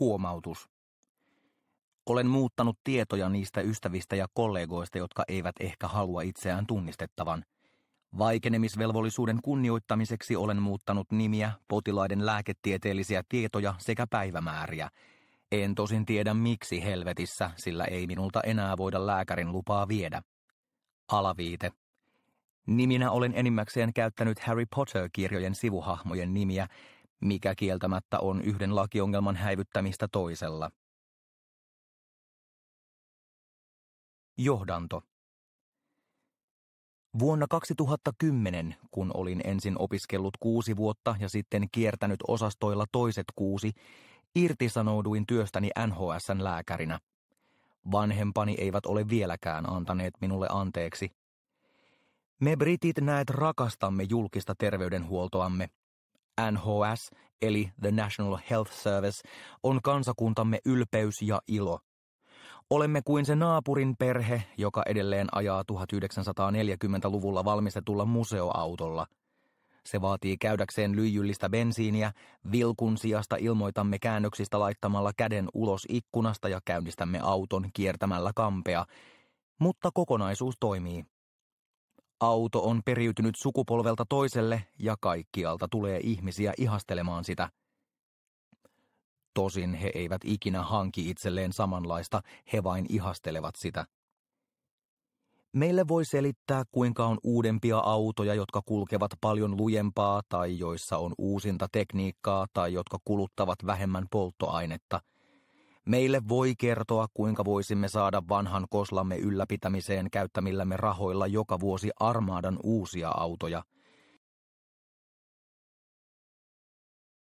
Huomautus. Olen muuttanut tietoja niistä ystävistä ja kollegoista, jotka eivät ehkä halua itseään tunnistettavan. Vaikenemisvelvollisuuden kunnioittamiseksi olen muuttanut nimiä, potilaiden lääketieteellisiä tietoja sekä päivämääriä. En tosin tiedä miksi helvetissä, sillä ei minulta enää voida lääkärin lupaa viedä. Alaviite. Niminä olen enimmäkseen käyttänyt Harry Potter-kirjojen sivuhahmojen nimiä mikä kieltämättä on yhden lakiongelman häivyttämistä toisella. Johdanto. Vuonna 2010, kun olin ensin opiskellut kuusi vuotta ja sitten kiertänyt osastoilla toiset kuusi, irtisanouduin työstäni NHSn lääkärinä. Vanhempani eivät ole vieläkään antaneet minulle anteeksi. Me britit näet rakastamme julkista terveydenhuoltoamme, NHS eli The National Health Service on kansakuntamme ylpeys ja ilo. Olemme kuin se naapurin perhe, joka edelleen ajaa 1940-luvulla valmistetulla museoautolla. Se vaatii käydäkseen lyijyllistä bensiiniä, vilkun sijasta ilmoitamme käännöksistä laittamalla käden ulos ikkunasta ja käynnistämme auton kiertämällä kampea, mutta kokonaisuus toimii. Auto on periytynyt sukupolvelta toiselle ja kaikkialta tulee ihmisiä ihastelemaan sitä. Tosin he eivät ikinä hanki itselleen samanlaista, he vain ihastelevat sitä. Meille voi selittää, kuinka on uudempia autoja, jotka kulkevat paljon lujempaa tai joissa on uusinta tekniikkaa tai jotka kuluttavat vähemmän polttoainetta – Meille voi kertoa, kuinka voisimme saada vanhan koslamme ylläpitämiseen käyttämillämme rahoilla joka vuosi armaadan uusia autoja –